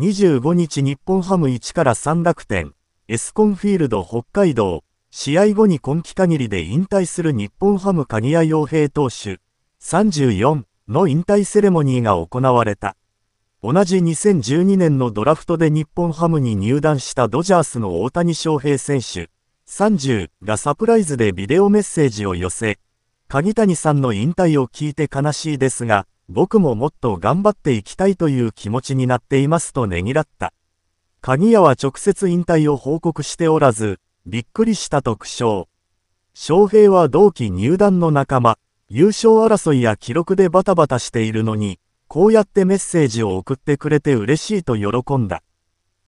25日日本ハム1から3楽天、エスコンフィールド北海道、試合後に今季限りで引退する日本ハム鍵谷洋平投手、34の引退セレモニーが行われた。同じ2012年のドラフトで日本ハムに入団したドジャースの大谷翔平選手、30がサプライズでビデオメッセージを寄せ、鍵谷さんの引退を聞いて悲しいですが、僕ももっと頑張っていきたいという気持ちになっていますとねぎらった。鍵屋は直接引退を報告しておらず、びっくりしたと苦笑。翔平は同期入団の仲間、優勝争いや記録でバタバタしているのに、こうやってメッセージを送ってくれて嬉しいと喜んだ。